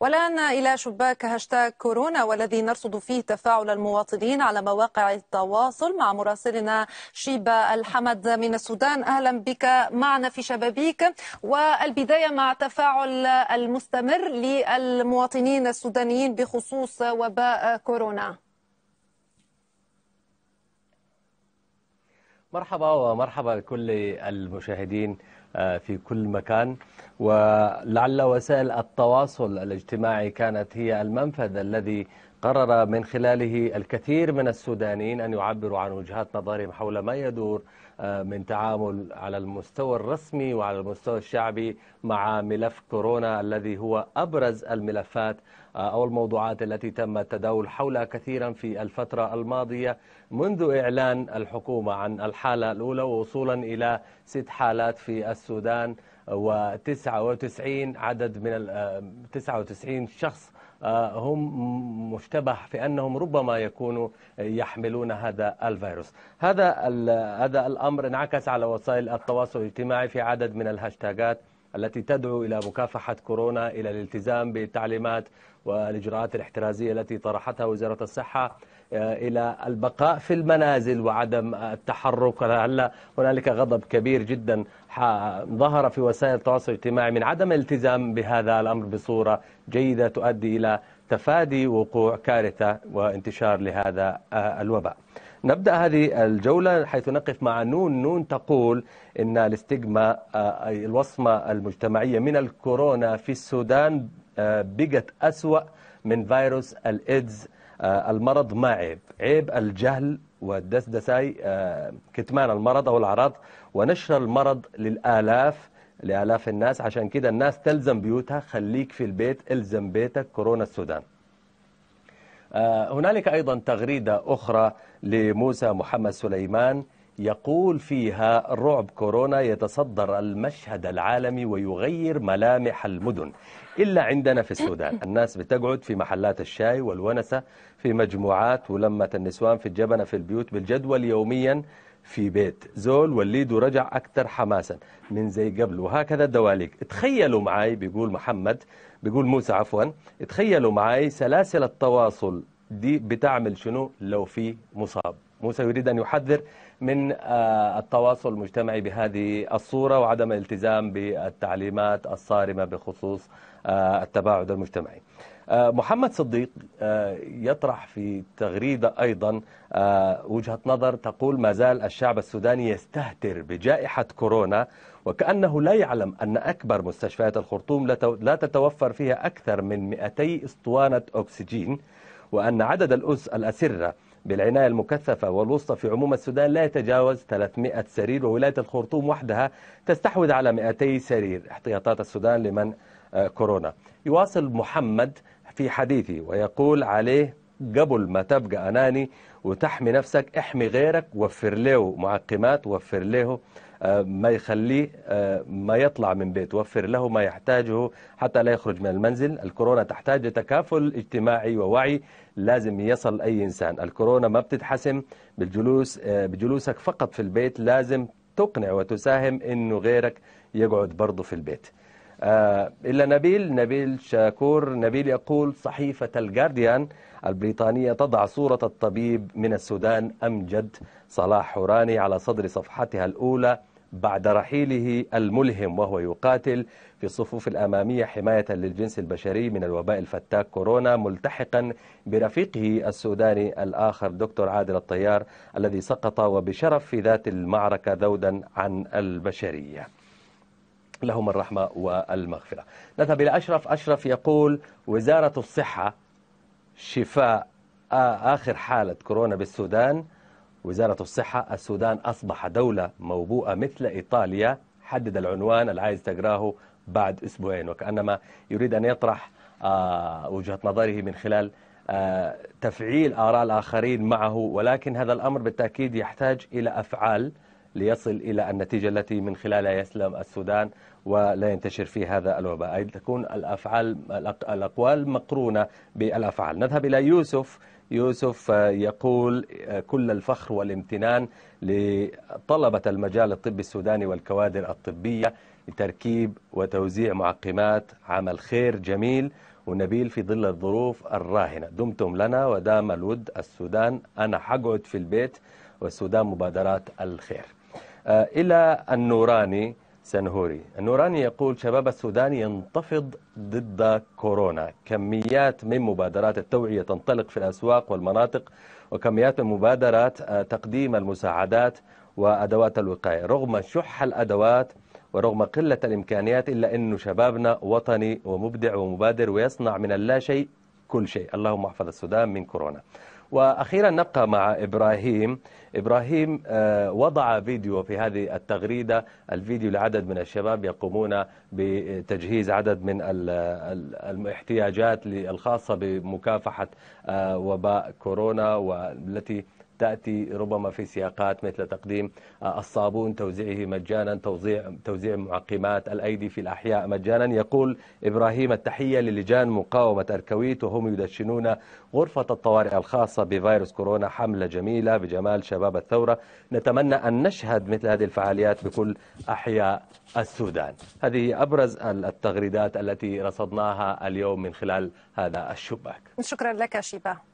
والآن إلى شباك هاشتاغ كورونا والذي نرصد فيه تفاعل المواطنين على مواقع التواصل مع مراسلنا شيبا الحمد من السودان أهلا بك معنا في شبابيك والبداية مع تفاعل المستمر للمواطنين السودانيين بخصوص وباء كورونا مرحبا ومرحبا لكل المشاهدين آه، في كل مكان ولعل وسائل التواصل الاجتماعي كانت هي المنفذ الذي قرر من خلاله الكثير من السودانيين أن يعبروا عن وجهات نظرهم حول ما يدور آه، من تعامل على المستوى الرسمي وعلى المستوى الشعبي مع ملف كورونا الذي هو أبرز الملفات آه، أو الموضوعات التي تم التداول حولها كثيرا في الفترة الماضية منذ إعلان الحكومة عن الحالة الأولى ووصولا إلى ست حالات في السودان و99 عدد من 99 آه، شخص آه، هم مشتبه في أنهم ربما يكونوا يحملون هذا الفيروس هذا هذا الأمر انعكس على وسائل التواصل الاجتماعي في عدد من الهاشتاجات التي تدعو إلى مكافحة كورونا إلى الالتزام بالتعليمات والإجراءات الاحترازية التي طرحتها وزارة الصحة آه، إلى البقاء في المنازل وعدم التحرك هل هنالك غضب كبير جدا ظهر في وسائل التواصل الاجتماعي من عدم الالتزام بهذا الأمر بصورة جيدة تؤدي إلى تفادي وقوع كارثة وانتشار لهذا آه، الوباء نبدأ هذه الجولة حيث نقف مع نون نون تقول إن الاستجمة آه، الوصمة المجتمعية من الكورونا في السودان آه، بقت أسوأ من فيروس الإيدز آه، المرض ما عيب عيب الجهل والدسدساي آه، كتمان المرض أو الأعراض ونشر المرض للآلاف لآلاف الناس عشان كده الناس تلزم بيوتها خليك في البيت الزم بيتك كورونا السودان هنالك أيضا تغريدة أخرى لموسى محمد سليمان يقول فيها رعب كورونا يتصدر المشهد العالمي ويغير ملامح المدن إلا عندنا في السودان الناس بتقعد في محلات الشاي والونسة في مجموعات ولمة النسوان في الجبنة في البيوت بالجدول يوميا في بيت زول والليد رجع أكثر حماسا من زي قبل وهكذا الدواليك تخيلوا معي بيقول محمد بيقول موسى عفوا تخيلوا معي سلاسل التواصل دي بتعمل شنو لو في مصاب موسى يريد أن يحذر من آه، التواصل المجتمعي بهذه الصورة وعدم الالتزام بالتعليمات الصارمة بخصوص آه، التباعد المجتمعي آه، محمد صديق يطرح في تغريدة أيضا وجهة نظر تقول ما زال الشعب السوداني يستهتر بجائحة كورونا وكأنه لا يعلم أن أكبر مستشفيات الخرطوم لا تتوفر فيها أكثر من 200 اسطوانة أكسجين وأن عدد الأس الأسرة بالعناية المكثفة والوسطى في عموم السودان لا يتجاوز 300 سرير وولاية الخرطوم وحدها تستحوذ على 200 سرير احتياطات السودان لمنع آه، كورونا يواصل محمد في حديثه ويقول عليه قبل ما تبقى أناني وتحمي نفسك احمي غيرك وفر له معقمات وفر له آه، ما يخليه آه، ما يطلع من بيت وفر له ما يحتاجه حتى لا يخرج من المنزل الكورونا تحتاج لتكافل اجتماعي ووعي لازم يصل أي إنسان الكورونا ما بتتحسم بالجلوس آه، بجلوسك فقط في البيت لازم تقنع وتساهم أنه غيرك يقعد برضه في البيت آه، إلا نبيل نبيل شاكور نبيل يقول صحيفة الجارديان البريطانية تضع صورة الطبيب من السودان أمجد صلاح حوراني على صدر صفحتها الأولى بعد رحيله الملهم وهو يقاتل في الصفوف الأمامية حماية للجنس البشري من الوباء الفتاك كورونا ملتحقا برفيقه السوداني الآخر دكتور عادل الطيار الذي سقط وبشرف في ذات المعركة ذودا عن البشرية لهم الرحمة والمغفرة نذهب إلى أشرف أشرف يقول وزارة الصحة شفاء آخر حالة كورونا بالسودان وزارة الصحة السودان أصبح دولة موبوءة مثل إيطاليا حدد العنوان العايز تقراه بعد أسبوعين وكأنما يريد أن يطرح وجهة نظره من خلال تفعيل آراء الآخرين معه ولكن هذا الأمر بالتأكيد يحتاج إلى أفعال ليصل إلى النتيجة التي من خلالها يسلم السودان ولا ينتشر فيه هذا الوباء أي تكون الأفعال الأقوال مقرونة بالأفعال نذهب إلى يوسف يوسف يقول كل الفخر والامتنان لطلبة المجال الطبي السوداني والكوادر الطبية لتركيب وتوزيع معقمات عمل خير جميل ونبيل في ظل الظروف الراهنة دمتم لنا ودام الود السودان أنا حقعد في البيت والسودان مبادرات الخير آه، إلى النوراني سنهوري النوراني يقول شباب السودان ينتفض ضد كورونا كميات من مبادرات التوعية تنطلق في الأسواق والمناطق وكميات من مبادرات آه، تقديم المساعدات وأدوات الوقاية رغم شح الأدوات ورغم قلة الإمكانيات إلا أنه شبابنا وطني ومبدع ومبادر ويصنع من اللا شيء كل شيء اللهم احفظ السودان من كورونا وأخيرا نبقى مع إبراهيم إبراهيم آه، وضع فيديو في هذه التغريدة الفيديو لعدد من الشباب يقومون بتجهيز عدد من الاحتياجات الخاصة بمكافحة آه، وباء كورونا والتي تأتي ربما في سياقات مثل تقديم آه، الصابون توزيعه مجانا توزيع, توزيع معقمات الأيدي في الأحياء مجانا يقول إبراهيم التحية للجان مقاومة الكويت وهم يدشنون غرفة الطوارئ الخاصة بفيروس كورونا حملة جميلة بجمال شباب الثورة نتمنى أن نشهد مثل هذه الفعاليات بكل أحياء السودان هذه أبرز التغريدات التي رصدناها اليوم من خلال هذا الشباك شكرا لك شيبا